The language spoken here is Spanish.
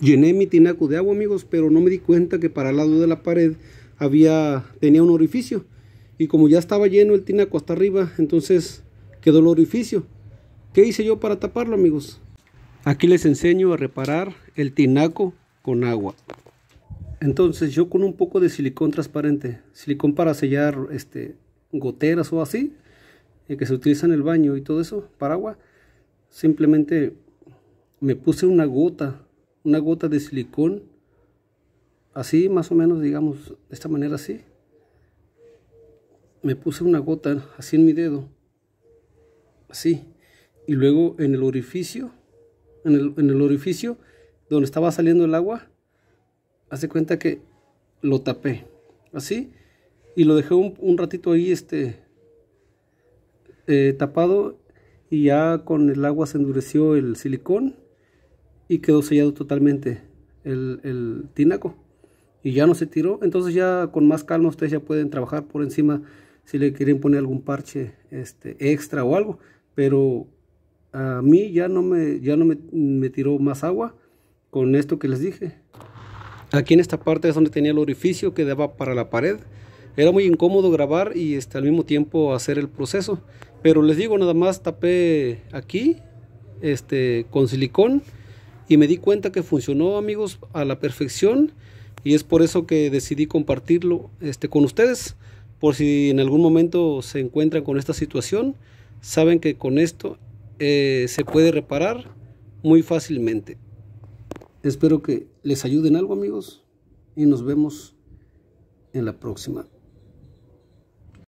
Llené mi tinaco de agua, amigos, pero no me di cuenta que para el lado de la pared había, tenía un orificio. Y como ya estaba lleno el tinaco hasta arriba, entonces quedó el orificio. ¿Qué hice yo para taparlo, amigos? Aquí les enseño a reparar el tinaco con agua. Entonces yo con un poco de silicón transparente, silicón para sellar este, goteras o así, eh, que se utiliza en el baño y todo eso, para agua, simplemente me puse una gota una gota de silicón, así más o menos, digamos, de esta manera así. Me puse una gota así en mi dedo, así. Y luego en el orificio, en el, en el orificio donde estaba saliendo el agua, hace cuenta que lo tapé, así. Y lo dejé un, ratito ahí, este, eh, tapado y ya con el agua se endureció el silicón y quedó sellado totalmente el, el, tinaco y ya no se tiró entonces ya con más calma ustedes ya pueden trabajar por encima si le quieren poner algún parche este extra o algo pero a mí ya no me ya no me, tiró más agua con esto que les dije aquí en esta parte es donde tenía el orificio que daba para la pared era muy incómodo grabar y este, al mismo tiempo hacer el proceso pero les digo nada más tapé aquí este con silicón y me di cuenta que funcionó amigos a la perfección y es por eso que decidí compartirlo este, con ustedes por si en algún momento se encuentran con esta situación saben que con esto eh, se puede reparar muy fácilmente espero que les ayuden algo amigos y nos vemos en la próxima